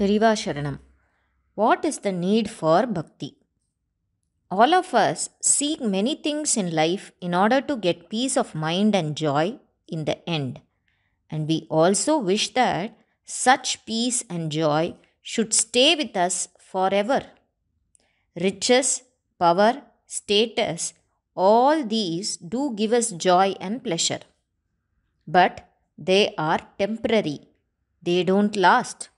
Riva Sharanam. What is the need for bhakti? All of us seek many things in life in order to get peace of mind and joy in the end. And we also wish that such peace and joy should stay with us forever. Riches, power, status, all these do give us joy and pleasure. But they are temporary, they don't last.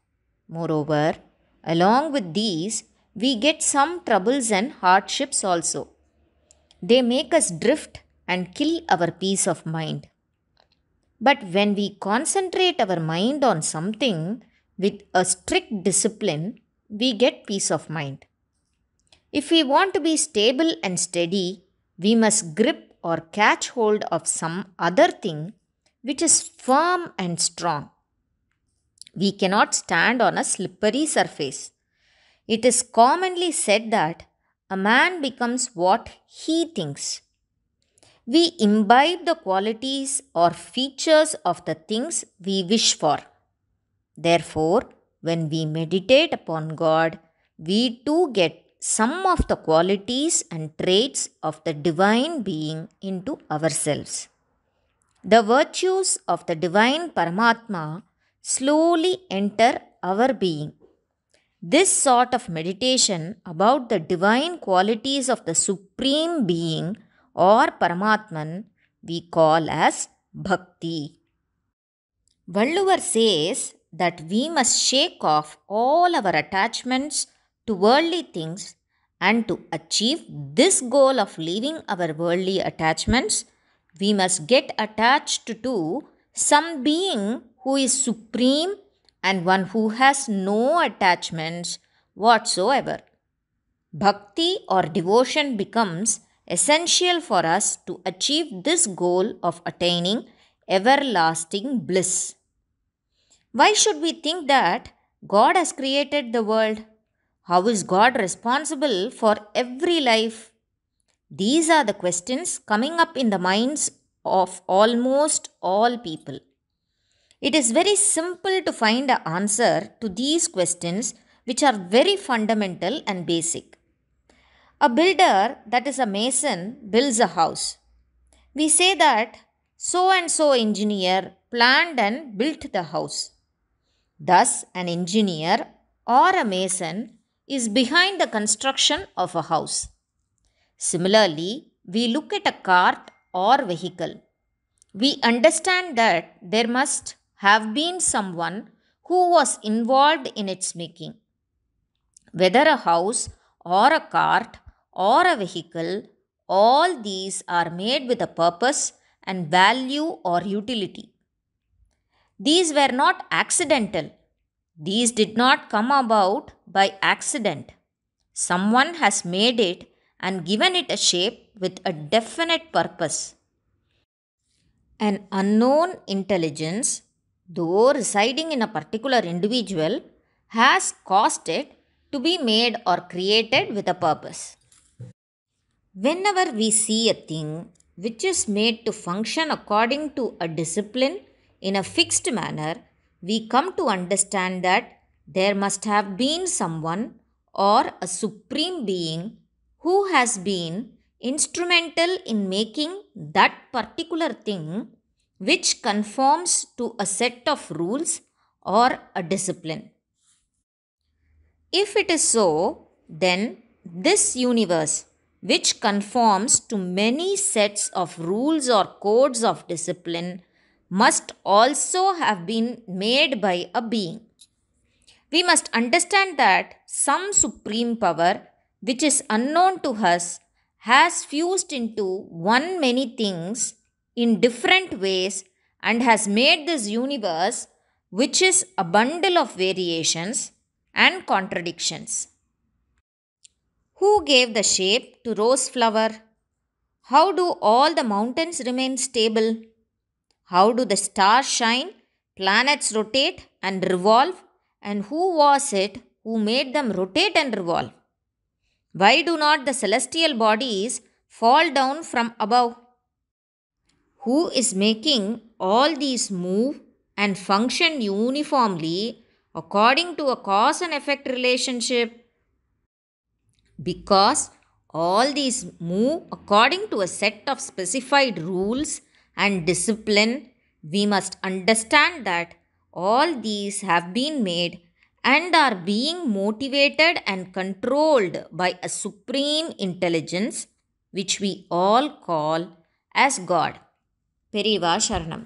Moreover, along with these, we get some troubles and hardships also. They make us drift and kill our peace of mind. But when we concentrate our mind on something with a strict discipline, we get peace of mind. If we want to be stable and steady, we must grip or catch hold of some other thing which is firm and strong. We cannot stand on a slippery surface. It is commonly said that a man becomes what he thinks. We imbibe the qualities or features of the things we wish for. Therefore, when we meditate upon God, we too get some of the qualities and traits of the divine being into ourselves. The virtues of the divine Paramatma slowly enter our being. This sort of meditation about the divine qualities of the Supreme Being or Paramatman we call as Bhakti. Valluvar says that we must shake off all our attachments to worldly things and to achieve this goal of leaving our worldly attachments, we must get attached to some being who is supreme and one who has no attachments whatsoever. Bhakti or devotion becomes essential for us to achieve this goal of attaining everlasting bliss. Why should we think that God has created the world? How is God responsible for every life? These are the questions coming up in the minds of almost all people. It is very simple to find an answer to these questions, which are very fundamental and basic. A builder, that is a mason, builds a house. We say that so and so engineer planned and built the house. Thus, an engineer or a mason is behind the construction of a house. Similarly, we look at a cart or vehicle. We understand that there must have been someone who was involved in its making. Whether a house or a cart or a vehicle, all these are made with a purpose and value or utility. These were not accidental. These did not come about by accident. Someone has made it and given it a shape with a definite purpose. An unknown intelligence though residing in a particular individual, has caused it to be made or created with a purpose. Whenever we see a thing which is made to function according to a discipline in a fixed manner, we come to understand that there must have been someone or a supreme being who has been instrumental in making that particular thing which conforms to a set of rules or a discipline. If it is so, then this universe, which conforms to many sets of rules or codes of discipline, must also have been made by a being. We must understand that some supreme power, which is unknown to us, has fused into one many things in different ways and has made this universe, which is a bundle of variations and contradictions. Who gave the shape to rose flower? How do all the mountains remain stable? How do the stars shine, planets rotate and revolve? And who was it who made them rotate and revolve? Why do not the celestial bodies fall down from above? who is making all these move and function uniformly according to a cause and effect relationship. Because all these move according to a set of specified rules and discipline, we must understand that all these have been made and are being motivated and controlled by a supreme intelligence, which we all call as God. பெரியவா சரணம்